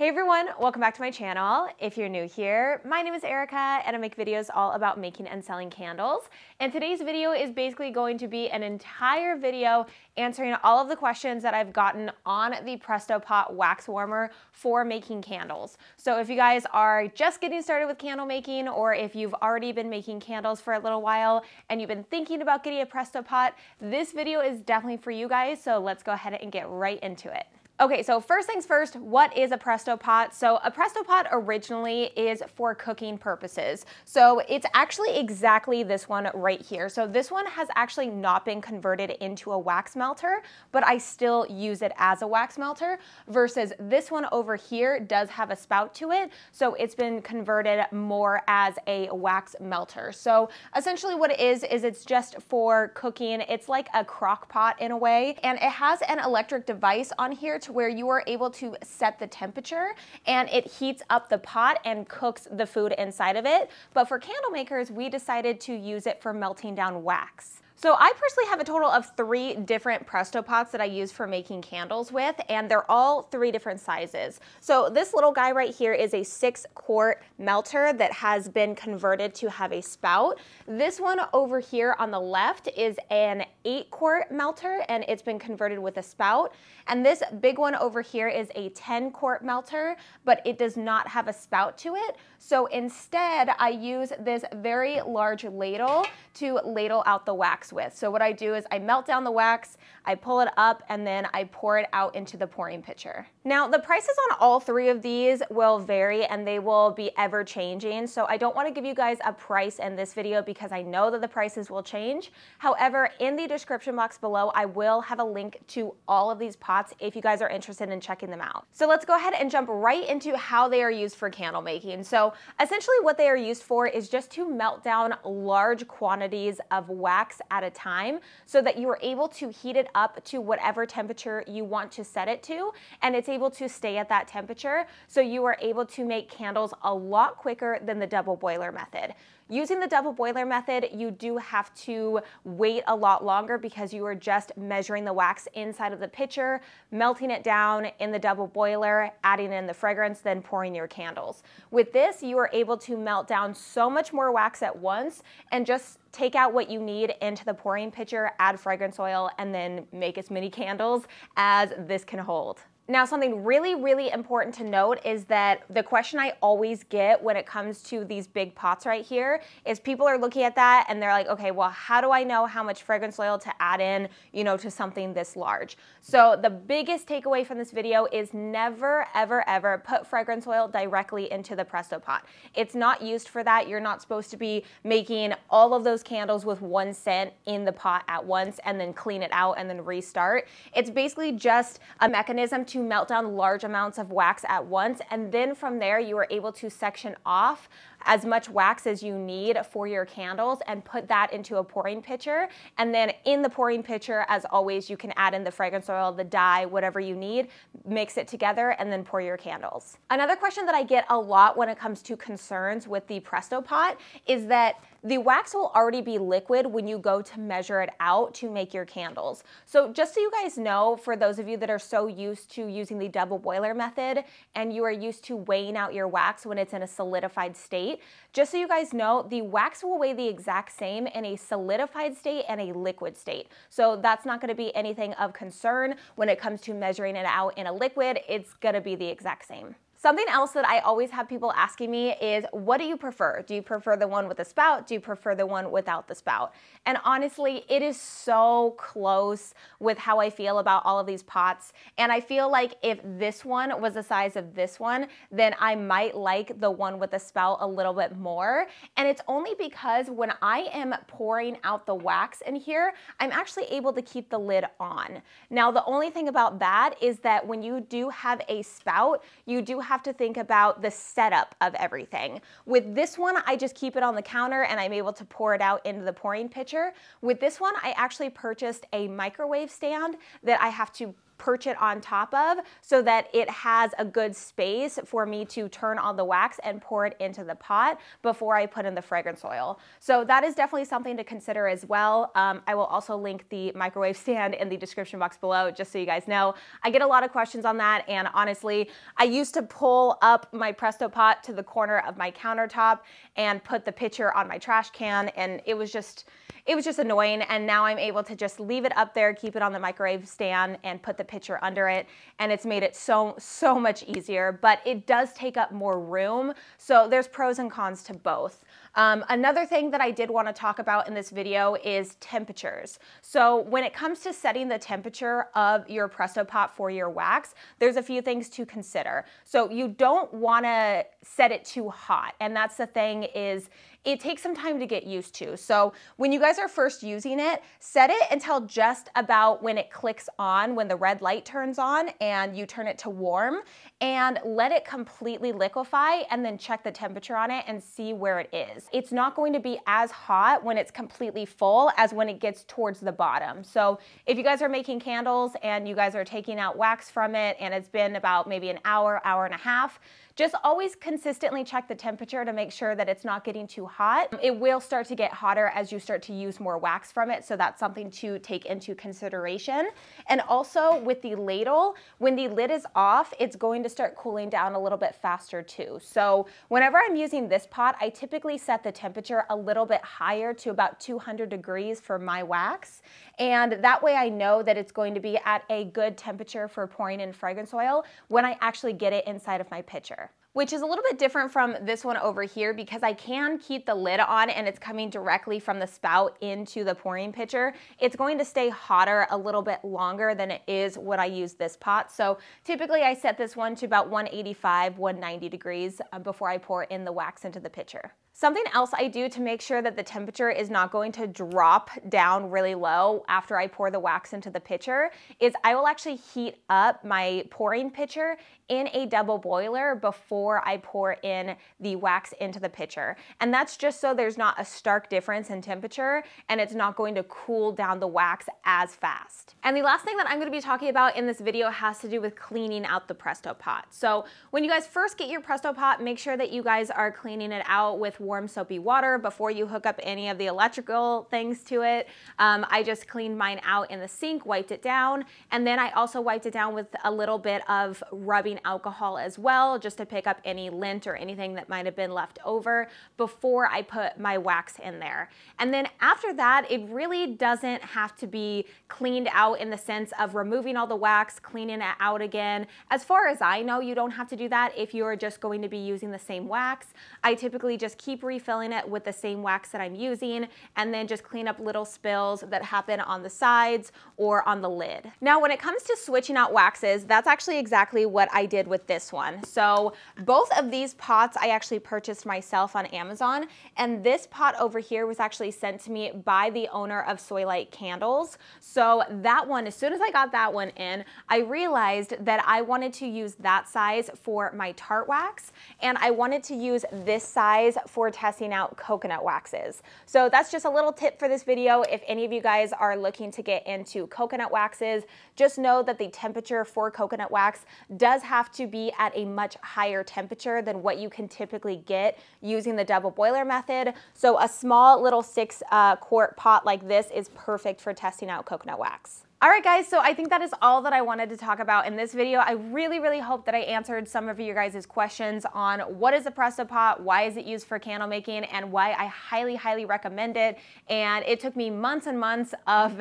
Hey everyone, welcome back to my channel. If you're new here, my name is Erica and I make videos all about making and selling candles. And today's video is basically going to be an entire video answering all of the questions that I've gotten on the Presto Pot wax warmer for making candles. So if you guys are just getting started with candle making or if you've already been making candles for a little while and you've been thinking about getting a Presto Pot, this video is definitely for you guys. So let's go ahead and get right into it. Okay, so first things first, what is a Presto pot? So a Presto pot originally is for cooking purposes. So it's actually exactly this one right here. So this one has actually not been converted into a wax melter, but I still use it as a wax melter versus this one over here does have a spout to it. So it's been converted more as a wax melter. So essentially what it is, is it's just for cooking. It's like a crock pot in a way, and it has an electric device on here to where you are able to set the temperature and it heats up the pot and cooks the food inside of it. But for candle makers, we decided to use it for melting down wax. So I personally have a total of three different Presto pots that I use for making candles with, and they're all three different sizes. So this little guy right here is a six quart melter that has been converted to have a spout. This one over here on the left is an eight quart melter and it's been converted with a spout. And this big one over here is a 10 quart melter, but it does not have a spout to it. So instead I use this very large ladle to ladle out the wax with. So what I do is I melt down the wax, I pull it up and then I pour it out into the pouring pitcher. Now the prices on all three of these will vary and they will be ever changing. So I don't wanna give you guys a price in this video because I know that the prices will change. However, in the description box below, I will have a link to all of these pots if you guys are interested in checking them out. So let's go ahead and jump right into how they are used for candle making. So essentially what they are used for is just to melt down large quantities of wax at a time so that you are able to heat it up to whatever temperature you want to set it to and it's able to stay at that temperature so you are able to make candles a lot quicker than the double boiler method. Using the double boiler method, you do have to wait a lot longer longer because you are just measuring the wax inside of the pitcher, melting it down in the double boiler, adding in the fragrance, then pouring your candles. With this, you are able to melt down so much more wax at once and just take out what you need into the pouring pitcher, add fragrance oil, and then make as many candles as this can hold. Now, something really, really important to note is that the question I always get when it comes to these big pots right here is people are looking at that and they're like, okay, well, how do I know how much fragrance oil to add in, you know, to something this large? So the biggest takeaway from this video is never, ever, ever put fragrance oil directly into the Presto pot. It's not used for that. You're not supposed to be making all of those candles with one scent in the pot at once and then clean it out and then restart. It's basically just a mechanism to melt down large amounts of wax at once. And then from there, you are able to section off as much wax as you need for your candles and put that into a pouring pitcher. And then in the pouring pitcher, as always, you can add in the fragrance oil, the dye, whatever you need, mix it together, and then pour your candles. Another question that I get a lot when it comes to concerns with the Presto pot is that the wax will already be liquid when you go to measure it out to make your candles. So just so you guys know, for those of you that are so used to using the double boiler method and you are used to weighing out your wax when it's in a solidified state, just so you guys know, the wax will weigh the exact same in a solidified state and a liquid state. So that's not gonna be anything of concern when it comes to measuring it out in a liquid, it's gonna be the exact same. Something else that I always have people asking me is what do you prefer? Do you prefer the one with the spout? Do you prefer the one without the spout? And honestly, it is so close with how I feel about all of these pots. And I feel like if this one was the size of this one, then I might like the one with the spout a little bit more. And it's only because when I am pouring out the wax in here, I'm actually able to keep the lid on. Now, the only thing about that is that when you do have a spout, you do have have to think about the setup of everything. With this one, I just keep it on the counter and I'm able to pour it out into the pouring pitcher. With this one, I actually purchased a microwave stand that I have to perch it on top of so that it has a good space for me to turn on the wax and pour it into the pot before I put in the fragrance oil. So that is definitely something to consider as well. Um, I will also link the microwave stand in the description box below just so you guys know. I get a lot of questions on that and honestly, I used to pull up my Presto pot to the corner of my countertop and put the pitcher on my trash can and it was just it was just annoying and now I'm able to just leave it up there, keep it on the microwave stand and put the pitcher under it and it's made it so, so much easier, but it does take up more room. So there's pros and cons to both. Um, another thing that I did wanna talk about in this video is temperatures. So when it comes to setting the temperature of your Presto Pot for your wax, there's a few things to consider. So you don't wanna set it too hot and that's the thing is it takes some time to get used to. So when you guys are first using it, set it until just about when it clicks on, when the red light turns on and you turn it to warm and let it completely liquefy and then check the temperature on it and see where it is. It's not going to be as hot when it's completely full as when it gets towards the bottom. So if you guys are making candles and you guys are taking out wax from it and it's been about maybe an hour, hour and a half, just always consistently check the temperature to make sure that it's not getting too hot. It will start to get hotter as you start to use more wax from it, so that's something to take into consideration. And also with the ladle, when the lid is off, it's going to start cooling down a little bit faster too. So whenever I'm using this pot, I typically set the temperature a little bit higher to about 200 degrees for my wax. And that way I know that it's going to be at a good temperature for pouring in fragrance oil when I actually get it inside of my pitcher which is a little bit different from this one over here because I can keep the lid on and it's coming directly from the spout into the pouring pitcher. It's going to stay hotter a little bit longer than it is when I use this pot. So typically I set this one to about 185, 190 degrees uh, before I pour in the wax into the pitcher. Something else I do to make sure that the temperature is not going to drop down really low after I pour the wax into the pitcher is I will actually heat up my pouring pitcher in a double boiler before I pour in the wax into the pitcher. And that's just so there's not a stark difference in temperature and it's not going to cool down the wax as fast. And the last thing that I'm gonna be talking about in this video has to do with cleaning out the Presto pot. So when you guys first get your Presto pot, make sure that you guys are cleaning it out with warm soapy water before you hook up any of the electrical things to it. Um, I just cleaned mine out in the sink, wiped it down, and then I also wiped it down with a little bit of rubbing alcohol as well, just to pick up any lint or anything that might have been left over before I put my wax in there. And then after that, it really doesn't have to be cleaned out in the sense of removing all the wax, cleaning it out again. As far as I know, you don't have to do that if you're just going to be using the same wax. I typically just keep keep refilling it with the same wax that I'm using and then just clean up little spills that happen on the sides or on the lid. Now when it comes to switching out waxes, that's actually exactly what I did with this one. So both of these pots I actually purchased myself on Amazon and this pot over here was actually sent to me by the owner of Soylight Candles. So that one, as soon as I got that one in, I realized that I wanted to use that size for my tart wax and I wanted to use this size for for testing out coconut waxes. So that's just a little tip for this video. If any of you guys are looking to get into coconut waxes, just know that the temperature for coconut wax does have to be at a much higher temperature than what you can typically get using the double boiler method. So a small little six uh, quart pot like this is perfect for testing out coconut wax. All right, guys, so I think that is all that I wanted to talk about in this video. I really, really hope that I answered some of you guys' questions on what is a Presto Pot, why is it used for candle making, and why I highly, highly recommend it. And it took me months and months of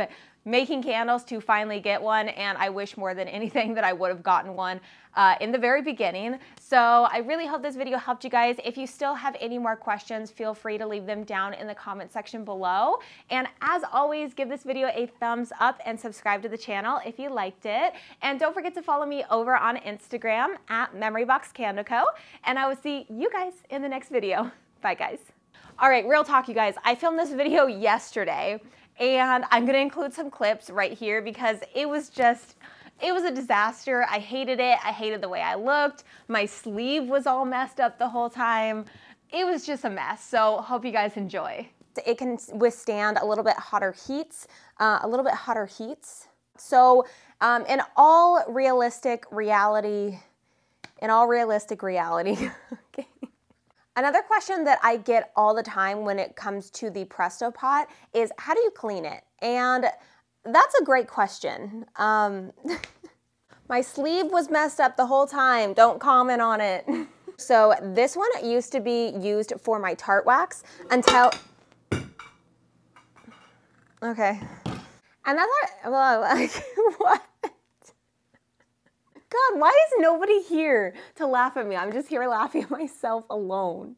making candles to finally get one, and I wish more than anything that I would have gotten one uh, in the very beginning. So I really hope this video helped you guys. If you still have any more questions, feel free to leave them down in the comment section below. And as always, give this video a thumbs up and subscribe to the channel if you liked it. And don't forget to follow me over on Instagram at Memorybox Candle Co. And I will see you guys in the next video. Bye guys. All right, real talk, you guys. I filmed this video yesterday and I'm gonna include some clips right here because it was just, it was a disaster. I hated it. I hated the way I looked. My sleeve was all messed up the whole time. It was just a mess. So hope you guys enjoy. It can withstand a little bit hotter heats, uh, a little bit hotter heats. So um, in all realistic reality, in all realistic reality, Another question that I get all the time when it comes to the Presto pot is how do you clean it? And that's a great question. Um, my sleeve was messed up the whole time. Don't comment on it. so this one used to be used for my tart wax until, okay. And that's, well, like, what? God, why is nobody here to laugh at me? I'm just here laughing at myself alone.